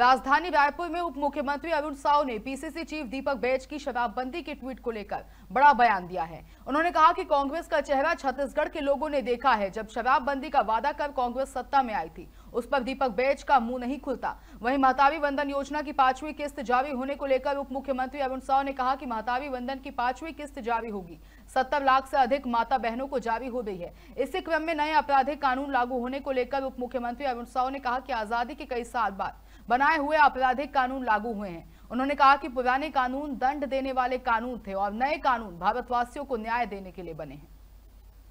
राजधानी रायपुर में उप मुख्यमंत्री अरुण साव ने पीसीसी चीफ दीपक बैज की शराबबंदी के ट्वीट को लेकर बड़ा बयान दिया है उन्होंने कहा कि कांग्रेस का चेहरा छत्तीसगढ़ के लोगों ने देखा है जब शराबबंदी का वादा कर कांग्रेस सत्ता में आई थी उस पर दीपक बैज का मुंह नहीं खुलता वहीं महतावी वंदन योजना की पांचवी किस्त जारी होने को लेकर उप मुख्यमंत्री अरुण साव ने कहा की महतावी वंदन की पांचवी किस्त जारी होगी सत्तर लाख से अधिक माता बहनों को जारी हो गई है इसी क्रम में नए आपराधिक कानून लागू होने को लेकर उप मुख्यमंत्री अरुण साव ने कहा की आजादी के कई साल बाद बनाए हुए आपराधिक कानून लागू हुए हैं उन्होंने कहा कि पुराने कानून दंड देने वाले कानून थे और नए कानून भारतवासियों को न्याय देने के लिए बने हैं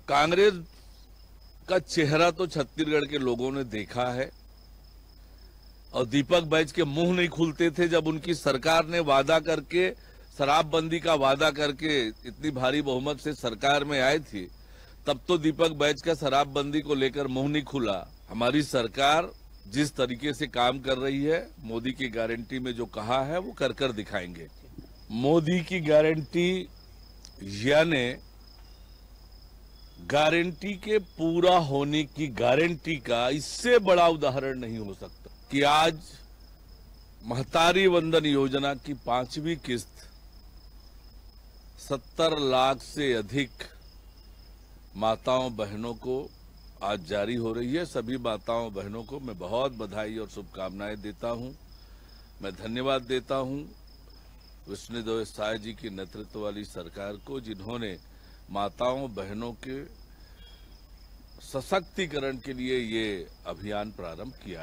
कांग्रेस का चेहरा तो छत्तीसगढ़ के लोगों ने देखा है और दीपक बैज के मुंह नहीं खुलते थे जब उनकी सरकार ने वादा करके शराबबंदी का वादा करके इतनी भारी बहुमत से सरकार में आए थी तब तो दीपक बैज का शराबबंदी को लेकर मुंह नहीं खुला हमारी सरकार जिस तरीके से काम कर रही है मोदी की गारंटी में जो कहा है वो कर कर दिखाएंगे मोदी की गारंटी यानी गारंटी के पूरा होने की गारंटी का इससे बड़ा उदाहरण नहीं हो सकता कि आज महतारी वंदन योजना की पांचवी किस्त सत्तर लाख से अधिक माताओं बहनों को आज जारी हो रही है सभी माताओं बहनों को मैं बहुत बधाई और शुभकामनाएं देता हूं मैं धन्यवाद देता हूं विष्णुदेव साय जी के नेतृत्व वाली सरकार को जिन्होंने माताओं बहनों के सशक्तिकरण के लिए ये अभियान प्रारंभ किया